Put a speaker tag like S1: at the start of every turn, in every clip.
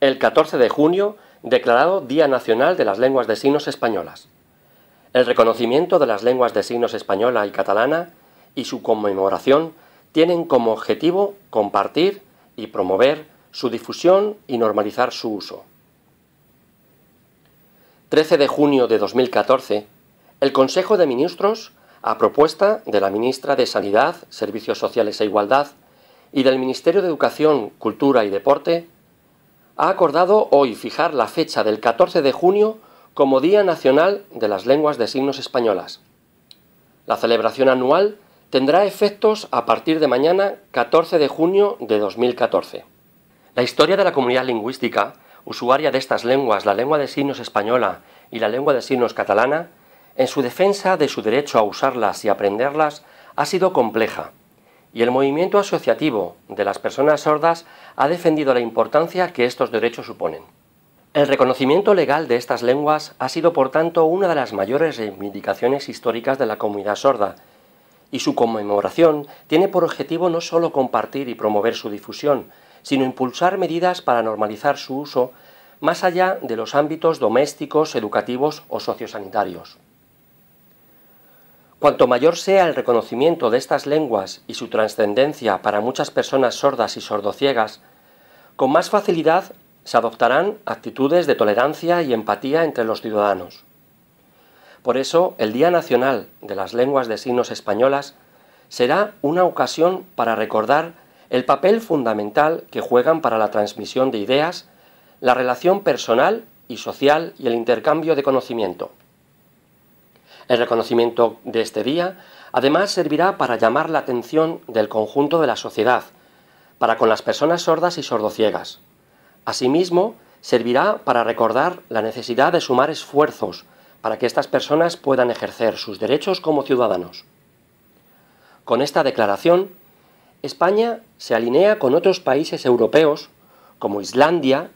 S1: el 14 de junio declarado Día Nacional de las Lenguas de Signos Españolas. El reconocimiento de las lenguas de signos española y catalana y su conmemoración tienen como objetivo compartir y promover su difusión y normalizar su uso. 13 de junio de 2014, el Consejo de Ministros, a propuesta de la ministra de Sanidad, Servicios Sociales e Igualdad y del Ministerio de Educación, Cultura y Deporte, ha acordado hoy fijar la fecha del 14 de junio como Día Nacional de las Lenguas de Signos Españolas. La celebración anual tendrá efectos a partir de mañana 14 de junio de 2014. La historia de la comunidad lingüística, usuaria de estas lenguas, la lengua de signos española y la lengua de signos catalana, en su defensa de su derecho a usarlas y aprenderlas, ha sido compleja y el movimiento asociativo de las personas sordas ha defendido la importancia que estos derechos suponen. El reconocimiento legal de estas lenguas ha sido, por tanto, una de las mayores reivindicaciones históricas de la comunidad sorda, y su conmemoración tiene por objetivo no solo compartir y promover su difusión, sino impulsar medidas para normalizar su uso más allá de los ámbitos domésticos, educativos o sociosanitarios. Cuanto mayor sea el reconocimiento de estas lenguas y su trascendencia para muchas personas sordas y sordociegas, con más facilidad se adoptarán actitudes de tolerancia y empatía entre los ciudadanos. Por eso, el Día Nacional de las Lenguas de Signos Españolas será una ocasión para recordar el papel fundamental que juegan para la transmisión de ideas, la relación personal y social y el intercambio de conocimiento. El reconocimiento de este día además servirá para llamar la atención del conjunto de la sociedad, para con las personas sordas y sordociegas. Asimismo, servirá para recordar la necesidad de sumar esfuerzos para que estas personas puedan ejercer sus derechos como ciudadanos. Con esta declaración, España se alinea con otros países europeos como Islandia,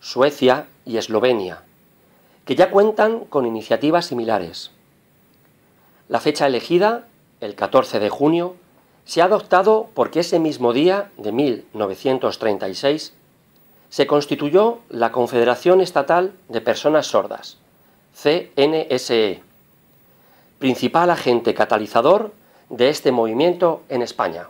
S1: Suecia y Eslovenia, que ya cuentan con iniciativas similares. La fecha elegida, el 14 de junio, se ha adoptado porque ese mismo día de 1936 se constituyó la Confederación Estatal de Personas Sordas, CNSE, principal agente catalizador de este movimiento en España.